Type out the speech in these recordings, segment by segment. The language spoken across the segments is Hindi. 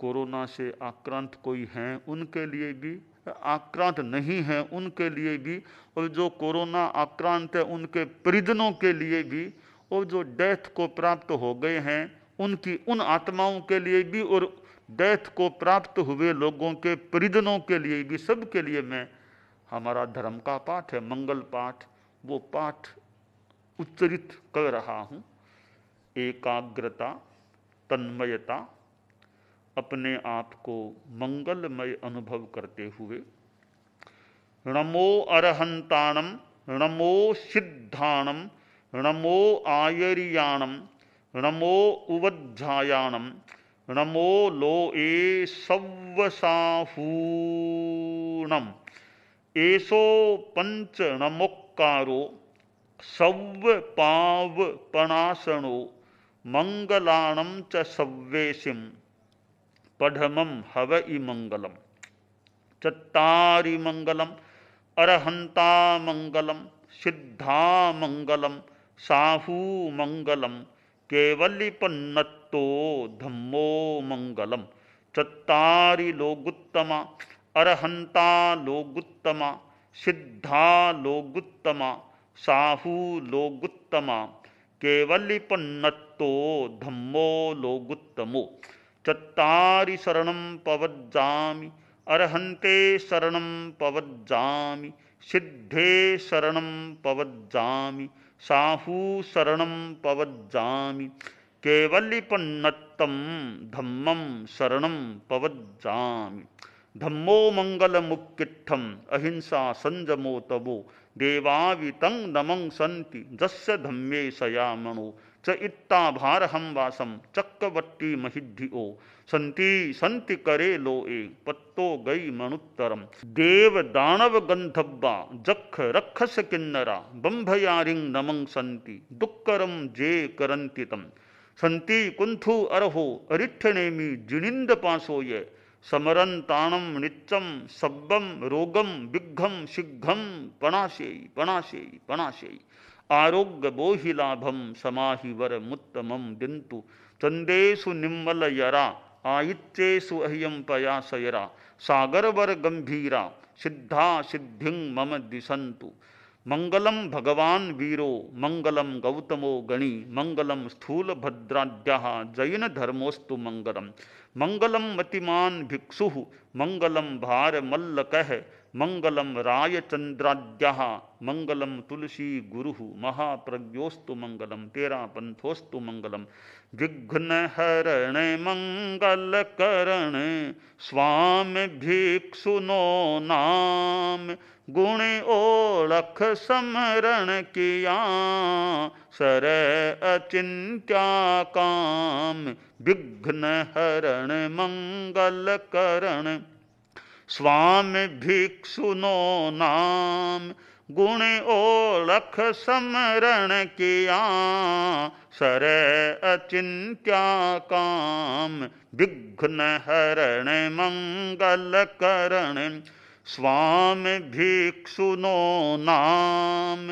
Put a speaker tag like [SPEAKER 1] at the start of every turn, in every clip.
[SPEAKER 1] कोरोना से आक्रांत कोई हैं उनके लिए भी आक्रांत नहीं हैं उनके लिए भी और जो कोरोना आक्रांत है उनके परिजनों के लिए भी और जो डेथ को प्राप्त हो गए हैं उनकी उन आत्माओं के लिए भी और डेथ को प्राप्त हुए लोगों के परिजनों के लिए भी सब के लिए मैं हमारा धर्म का पाठ है मंगल पाठ वो पाठ उच्चरित कर रहा हूँ एकाग्रता तन्मयता अपने आप को मंगलमय अनुभव करते हुए रणमो अरहंताणम रणमो सिद्धाणम रणमो आयरियाणम रणमो उवध्यायाणम रणमो लो ए सव्वसाहूणम एसो पंच नमोकारो सव्व पाव पनासनो मंगलाणम च सव्वेशिम पढ़मम हव इ मंगल चत्तारि मंगलम अरहंता मंगलम सिद्धा मंगलम साहू मंगलम केवलिपन्नत्तो धम्मो मंगलम चत्तारि लोगुत्तमा अरहंता लोगुत्तमा सिद्धा लोगुत्तमा साहू लोगुत्तमा केवलिपन्नत्तो धम्मो लोगुत्तमो चत्तारि शरणं पवज्जामि अर्हन्ते शरणं पवज्जामि सिद्धे शरणं पवज्जामि साहू शरणं पवज्जामि केवलिपन्नत्तं धम्मं शरणं पवज्जामि धम्मो मङ्गलमुक्तित्थम् अहिंसा सञ्जमो तवो देवावितं नमं सन्ति जस्य धम्मे सयामणो च इत्ता भारहम वासम चक्रवर्ती महिद्धि ओ संति संति करे लो ए पत्तो गई मनुत्तरम देव दानव गंधब्बा जख रखस किन्नरा बंभयारिंग नमं संति दुक्करम जे करंति तम संति कुंथु अरहो अरिठनेमी जिनिंद पासो ये समरन ताणम नित्यम सब्बम रोगम बिघम शीघ्रम पणाशेयी पणाशेयी पणाशेयी आरोग्य बोहि लाभम समाहि वर मुत्तमम दिंतु चंदेशु निम्मल यरा आयित्येशु अह्यम पयासयरा सागर वर गंभीरा सिद्धा सिद्धि मम दिशंतु मंगलम भगवान वीरो मंगलम गौतमो गणी मंगलम स्थूल भद्राद्या जैन धर्मोस्तु मंगलम मंगलम मतिमान भिक्षु मंगलम भार मल्लकह मंगलम रायचंद्राद्य मंगलम तुलसी गुरु महाप्रज्ञोस्तु मंगलम तेरा पंथोस्तु मंगलम विघ्न हरण मंगल करण स्वाम नो नाम गुण ओलख समरण किया सर अचिंत्या काम विघ्न हरण मंगल करण स्वामी भिक्षुनो नाम गुण ओलख समरण किया सर अचिंत्या काम विघ्न हरण मंगल करण स्वामी भिक्षुनो नाम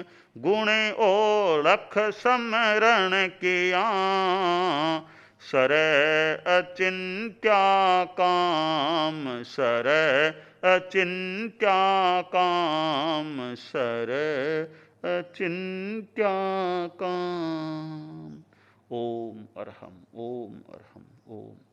[SPEAKER 1] गुण ओलख समरण किया सर अचिंत्या काम सर अचिंत्या काम सर अचिंत्या काम ओम अरहम ओम अरहम ओम